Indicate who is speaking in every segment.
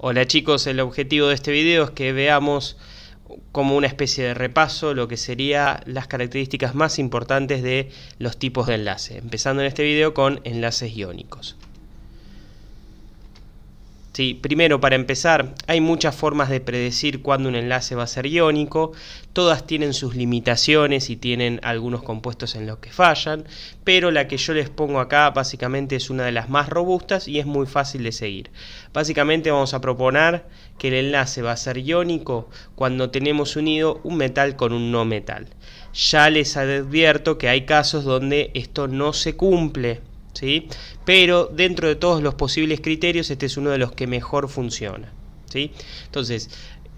Speaker 1: Hola chicos, el objetivo de este video es que veamos como una especie de repaso lo que serían las características más importantes de los tipos de enlace, empezando en este video con enlaces iónicos. Primero, para empezar, hay muchas formas de predecir cuándo un enlace va a ser iónico, todas tienen sus limitaciones y tienen algunos compuestos en los que fallan, pero la que yo les pongo acá básicamente es una de las más robustas y es muy fácil de seguir. Básicamente vamos a proponer que el enlace va a ser iónico cuando tenemos unido un metal con un no metal. Ya les advierto que hay casos donde esto no se cumple, pero dentro de todos los posibles criterios, este es uno de los que mejor funciona, ¿sí? Entonces,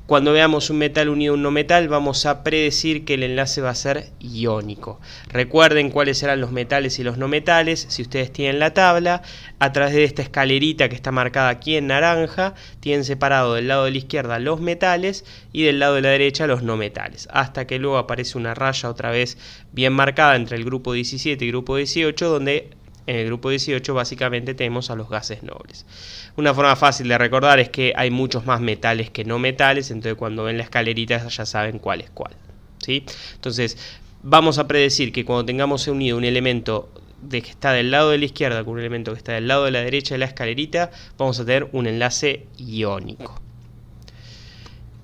Speaker 1: cuando veamos un metal unido a un no metal, vamos a predecir que el enlace va a ser iónico. Recuerden cuáles serán los metales y los no metales, si ustedes tienen la tabla, a través de esta escalerita que está marcada aquí en naranja, tienen separado del lado de la izquierda los metales y del lado de la derecha los no metales, hasta que luego aparece una raya otra vez bien marcada entre el grupo 17 y grupo 18, donde en el grupo 18 básicamente tenemos a los gases nobles. Una forma fácil de recordar es que hay muchos más metales que no metales, entonces cuando ven la escalerita ya saben cuál es cuál. Entonces vamos a predecir que cuando tengamos unido un elemento de que está del lado de la izquierda con un elemento que está del lado de la derecha de la escalerita, vamos a tener un enlace iónico.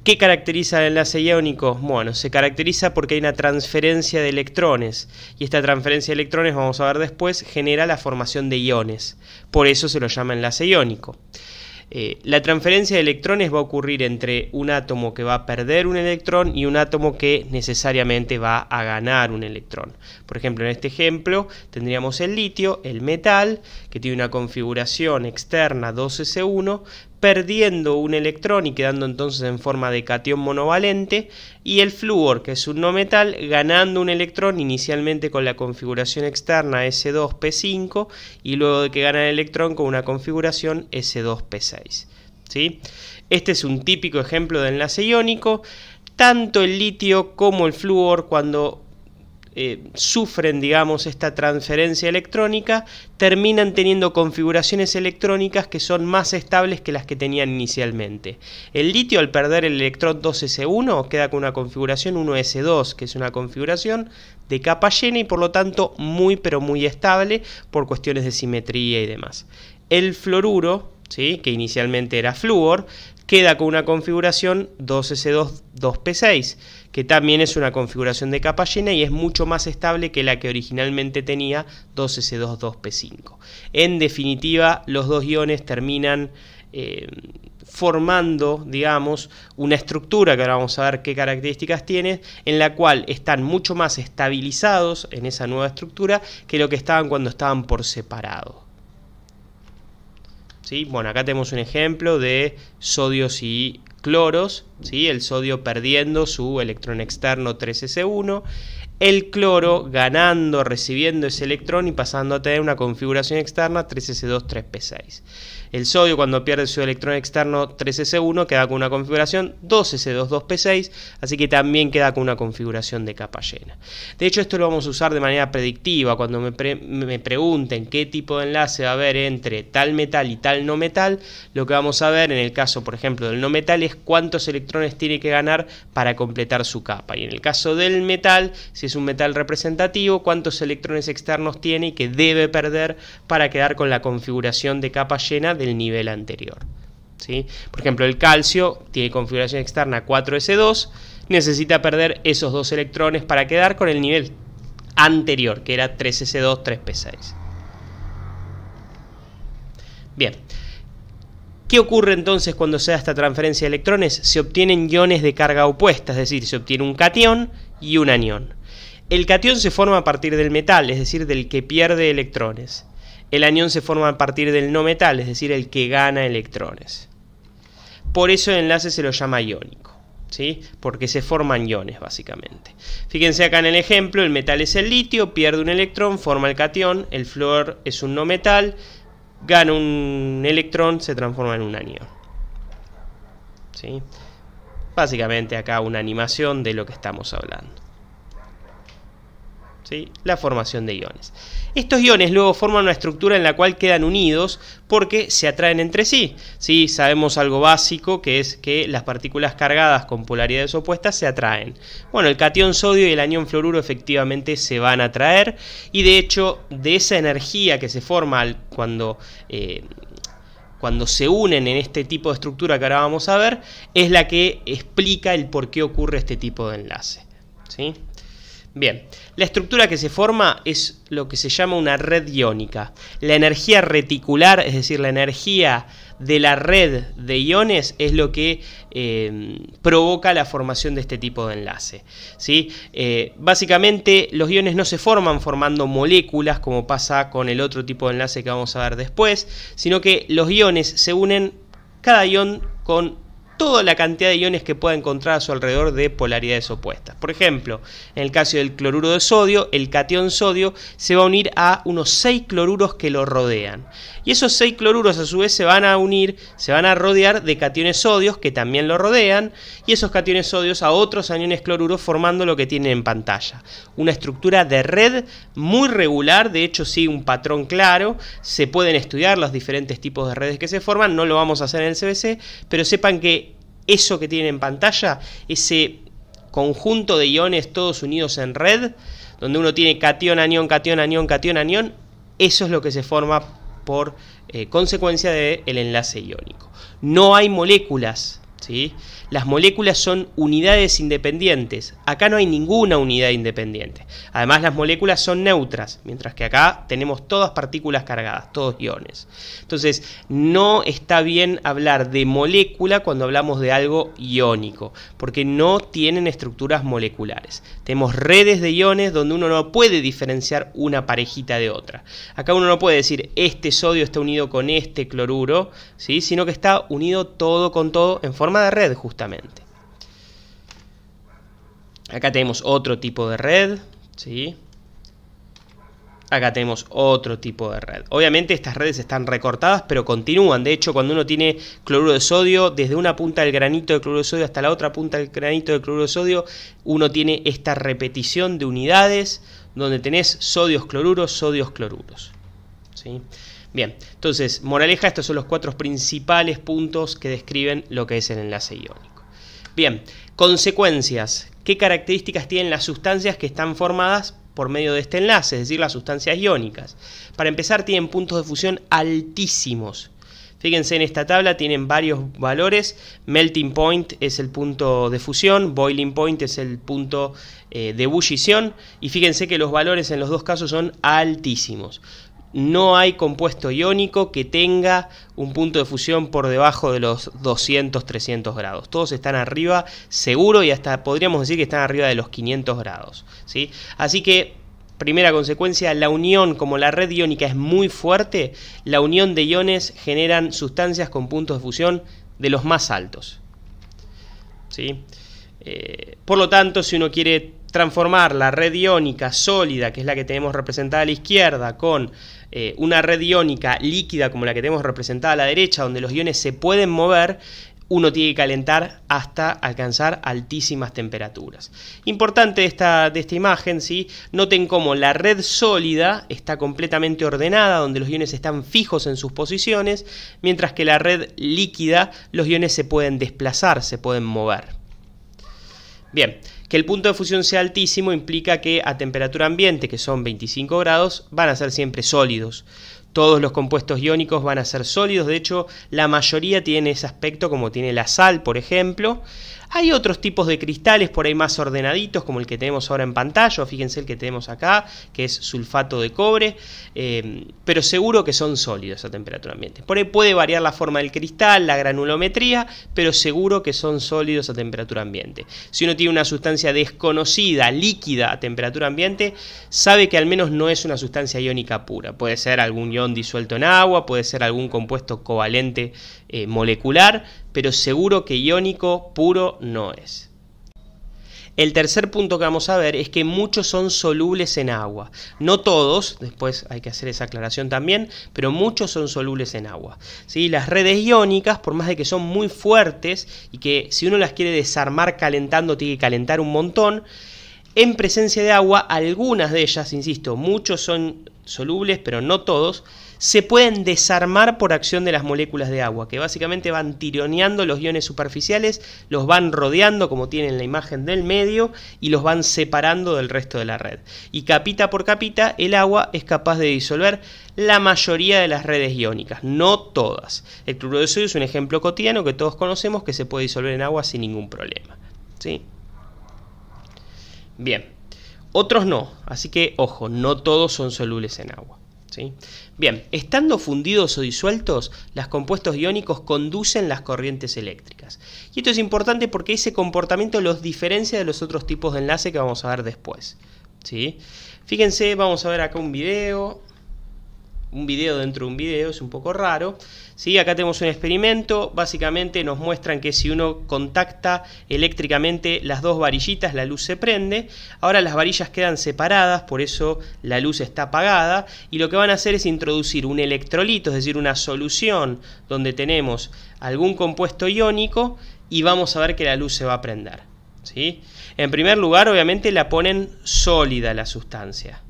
Speaker 1: ¿Qué caracteriza el enlace iónico? Bueno, se caracteriza porque hay una transferencia de electrones y esta transferencia de electrones, vamos a ver después, genera la formación de iones. Por eso se lo llama enlace iónico. Eh, la transferencia de electrones va a ocurrir entre un átomo que va a perder un electrón y un átomo que necesariamente va a ganar un electrón. Por ejemplo, en este ejemplo tendríamos el litio, el metal, que tiene una configuración externa 2s1, perdiendo un electrón y quedando entonces en forma de cation monovalente y el flúor que es un no metal ganando un electrón inicialmente con la configuración externa S2P5 y luego de que gana el electrón con una configuración S2P6. ¿sí? Este es un típico ejemplo de enlace iónico. Tanto el litio como el flúor cuando eh, sufren, digamos, esta transferencia electrónica, terminan teniendo configuraciones electrónicas que son más estables que las que tenían inicialmente. El litio, al perder el electrón 2s1, queda con una configuración 1s2, que es una configuración de capa llena y por lo tanto muy pero muy estable por cuestiones de simetría y demás. El fluoruro, ¿sí? que inicialmente era flúor, queda con una configuración 2s2 2p6 que también es una configuración de capa llena y es mucho más estable que la que originalmente tenía 2S22P5. En definitiva, los dos iones terminan eh, formando, digamos, una estructura que ahora vamos a ver qué características tiene, en la cual están mucho más estabilizados en esa nueva estructura que lo que estaban cuando estaban por separado. ¿Sí? Bueno, acá tenemos un ejemplo de sodios y cloros el sodio perdiendo su electrón externo 3s1, el cloro ganando, recibiendo ese electrón y pasando a tener una configuración externa 3s2, 3p6. El sodio cuando pierde su electrón externo 3s1 queda con una configuración 2s2, 2p6, así que también queda con una configuración de capa llena. De hecho esto lo vamos a usar de manera predictiva cuando me, me pregunten qué tipo de enlace va a haber entre tal metal y tal no metal, lo que vamos a ver en el caso por ejemplo del no metal es cuántos electrones electrones tiene que ganar para completar su capa. Y en el caso del metal, si es un metal representativo, cuántos electrones externos tiene y que debe perder para quedar con la configuración de capa llena del nivel anterior. ¿Sí? Por ejemplo, el calcio tiene configuración externa 4S2, necesita perder esos dos electrones para quedar con el nivel anterior, que era 3S2, 3P6. Bien, ¿Qué ocurre entonces cuando se da esta transferencia de electrones? Se obtienen iones de carga opuesta, es decir, se obtiene un catión y un anión. El catión se forma a partir del metal, es decir, del que pierde electrones. El anión se forma a partir del no metal, es decir, el que gana electrones. Por eso el enlace se lo llama iónico. ¿Sí? Porque se forman iones básicamente. Fíjense acá en el ejemplo, el metal es el litio, pierde un electrón, forma el catión, el flúor es un no metal, gana un electrón, se transforma en un anión, ¿Sí? Básicamente acá una animación de lo que estamos hablando la formación de iones. Estos iones luego forman una estructura en la cual quedan unidos porque se atraen entre sí. ¿sí? Sabemos algo básico que es que las partículas cargadas con polaridades opuestas se atraen. Bueno, el cation sodio y el anión fluoruro efectivamente se van a atraer y de hecho de esa energía que se forma cuando... Eh, cuando se unen en este tipo de estructura que ahora vamos a ver, es la que explica el por qué ocurre este tipo de enlace. ¿sí? Bien, la estructura que se forma es lo que se llama una red iónica. La energía reticular, es decir, la energía de la red de iones es lo que eh, provoca la formación de este tipo de enlace. Eh, básicamente los iones no se forman formando moléculas como pasa con el otro tipo de enlace que vamos a ver después, sino que los iones se unen cada ion con toda la cantidad de iones que pueda encontrar a su alrededor de polaridades opuestas. Por ejemplo, en el caso del cloruro de sodio, el cation sodio se va a unir a unos 6 cloruros que lo rodean. Y esos 6 cloruros a su vez se van a unir, se van a rodear de cationes sodios que también lo rodean y esos cationes sodios a otros aniones cloruros formando lo que tienen en pantalla. Una estructura de red muy regular, de hecho sí, un patrón claro, se pueden estudiar los diferentes tipos de redes que se forman, no lo vamos a hacer en el CBC, pero sepan que eso que tienen en pantalla, ese conjunto de iones todos unidos en red, donde uno tiene cation, anión, catión, anión, catión, anión, eso es lo que se forma por eh, consecuencia del enlace iónico. No hay moléculas, ¿sí? Las moléculas son unidades independientes. Acá no hay ninguna unidad independiente. Además, las moléculas son neutras, mientras que acá tenemos todas partículas cargadas, todos iones. Entonces, no está bien hablar de molécula cuando hablamos de algo iónico, porque no tienen estructuras moleculares. Tenemos redes de iones donde uno no puede diferenciar una parejita de otra. Acá uno no puede decir este sodio está unido con este cloruro, ¿sí? sino que está unido todo con todo en forma de red, justamente. Acá tenemos otro tipo de red, ¿sí? Acá tenemos otro tipo de red. Obviamente estas redes están recortadas, pero continúan. De hecho, cuando uno tiene cloruro de sodio, desde una punta del granito de cloruro de sodio hasta la otra punta del granito de cloruro de sodio, uno tiene esta repetición de unidades donde tenés sodios cloruros, sodios cloruros. ¿sí? Bien, entonces, moraleja, estos son los cuatro principales puntos que describen lo que es el enlace iónico. Bien, consecuencias. ¿Qué características tienen las sustancias que están formadas por medio de este enlace, es decir, las sustancias iónicas? Para empezar, tienen puntos de fusión altísimos. Fíjense en esta tabla, tienen varios valores. Melting point es el punto de fusión, boiling point es el punto eh, de ebullición. Y fíjense que los valores en los dos casos son altísimos no hay compuesto iónico que tenga un punto de fusión por debajo de los 200-300 grados. Todos están arriba, seguro, y hasta podríamos decir que están arriba de los 500 grados. ¿sí? Así que, primera consecuencia, la unión, como la red iónica es muy fuerte, la unión de iones generan sustancias con puntos de fusión de los más altos. ¿sí? Eh, por lo tanto, si uno quiere transformar la red iónica sólida, que es la que tenemos representada a la izquierda, con eh, una red iónica líquida como la que tenemos representada a la derecha, donde los iones se pueden mover, uno tiene que calentar hasta alcanzar altísimas temperaturas. Importante esta, de esta imagen, noten cómo la red sólida está completamente ordenada, donde los iones están fijos en sus posiciones, mientras que la red líquida, los iones se pueden desplazar, se pueden mover. Bien, que el punto de fusión sea altísimo implica que a temperatura ambiente, que son 25 grados, van a ser siempre sólidos. Todos los compuestos iónicos van a ser sólidos, de hecho la mayoría tiene ese aspecto como tiene la sal, por ejemplo, hay otros tipos de cristales por ahí más ordenaditos, como el que tenemos ahora en pantalla, fíjense el que tenemos acá, que es sulfato de cobre, em, pero seguro que son sólidos a temperatura ambiente. Por ahí puede variar la forma del cristal, la granulometría, pero seguro que son sólidos a temperatura ambiente. Si uno tiene una sustancia desconocida, líquida a temperatura ambiente, sabe que al menos no es una sustancia iónica pura. Puede ser algún ion disuelto en agua, puede ser algún compuesto covalente eh, molecular, pero seguro que iónico puro no es. El tercer punto que vamos a ver es que muchos son solubles en agua. No todos, después hay que hacer esa aclaración también, pero muchos son solubles en agua. ¿Sí? Las redes iónicas, por más de que son muy fuertes y que si uno las quiere desarmar calentando, tiene que calentar un montón, en presencia de agua, algunas de ellas, insisto, muchos son solubles, pero no todos, se pueden desarmar por acción de las moléculas de agua, que básicamente van tironeando los iones superficiales, los van rodeando como tienen la imagen del medio y los van separando del resto de la red. Y capita por capita el agua es capaz de disolver la mayoría de las redes iónicas, no todas. El cloruro de sodio es un ejemplo cotidiano que todos conocemos que se puede disolver en agua sin ningún problema. ¿sí? Bien, otros no, así que ojo, no todos son solubles en agua. Bien, estando fundidos o disueltos, los compuestos iónicos conducen las corrientes eléctricas. Y esto es importante porque ese comportamiento los diferencia de los otros tipos de enlace que vamos a ver después. ¿sí? Fíjense, vamos a ver acá un video. Un video dentro de un video, es un poco raro. ¿sí? Acá tenemos un experimento, básicamente nos muestran que si uno contacta eléctricamente las dos varillitas, la luz se prende. Ahora las varillas quedan separadas, por eso la luz está apagada. Y lo que van a hacer es introducir un electrolito, es decir, una solución donde tenemos algún compuesto iónico y vamos a ver que la luz se va a prender. ¿sí? En primer lugar, obviamente la ponen sólida la sustancia.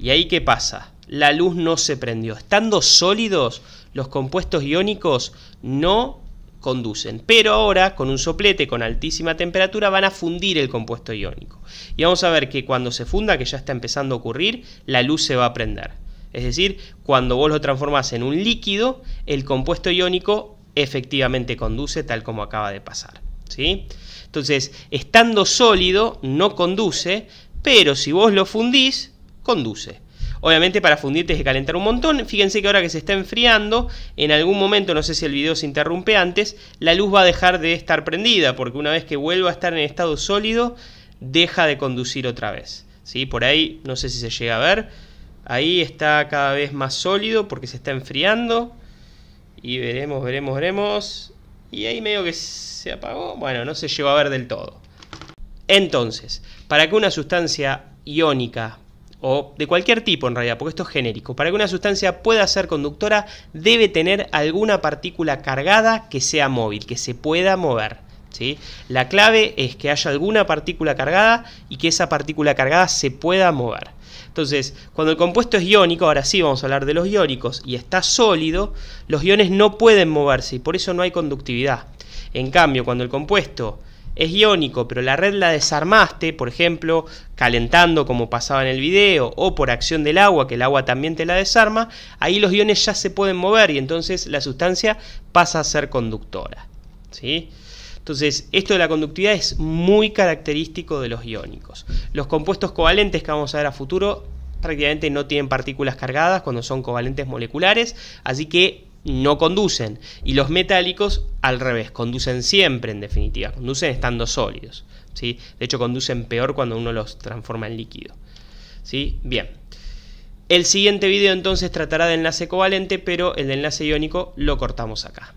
Speaker 1: ¿Y ahí qué pasa? La luz no se prendió. Estando sólidos, los compuestos iónicos no conducen. Pero ahora, con un soplete con altísima temperatura, van a fundir el compuesto iónico. Y vamos a ver que cuando se funda, que ya está empezando a ocurrir, la luz se va a prender. Es decir, cuando vos lo transformás en un líquido, el compuesto iónico efectivamente conduce tal como acaba de pasar. ¿sí? Entonces, estando sólido, no conduce, pero si vos lo fundís, conduce. Obviamente para fundirte es que calentar un montón. Fíjense que ahora que se está enfriando, en algún momento, no sé si el video se interrumpe antes, la luz va a dejar de estar prendida, porque una vez que vuelva a estar en estado sólido, deja de conducir otra vez. ¿sí? Por ahí, no sé si se llega a ver, ahí está cada vez más sólido porque se está enfriando. Y veremos, veremos, veremos. Y ahí medio que se apagó. Bueno, no se llegó a ver del todo. Entonces, para que una sustancia iónica o de cualquier tipo en realidad, porque esto es genérico. Para que una sustancia pueda ser conductora debe tener alguna partícula cargada que sea móvil, que se pueda mover. ¿sí? La clave es que haya alguna partícula cargada y que esa partícula cargada se pueda mover. Entonces, cuando el compuesto es iónico, ahora sí vamos a hablar de los iónicos, y está sólido, los iones no pueden moverse y por eso no hay conductividad. En cambio, cuando el compuesto es iónico, pero la red la desarmaste, por ejemplo, calentando como pasaba en el video, o por acción del agua, que el agua también te la desarma, ahí los iones ya se pueden mover y entonces la sustancia pasa a ser conductora. ¿sí? Entonces, esto de la conductividad es muy característico de los iónicos. Los compuestos covalentes que vamos a ver a futuro prácticamente no tienen partículas cargadas cuando son covalentes moleculares, así que no conducen. Y los metálicos, al revés, conducen siempre, en definitiva, conducen estando sólidos. De hecho, conducen peor cuando uno los transforma en líquido. Bien. El siguiente video entonces tratará de enlace covalente, pero el de enlace iónico lo cortamos acá.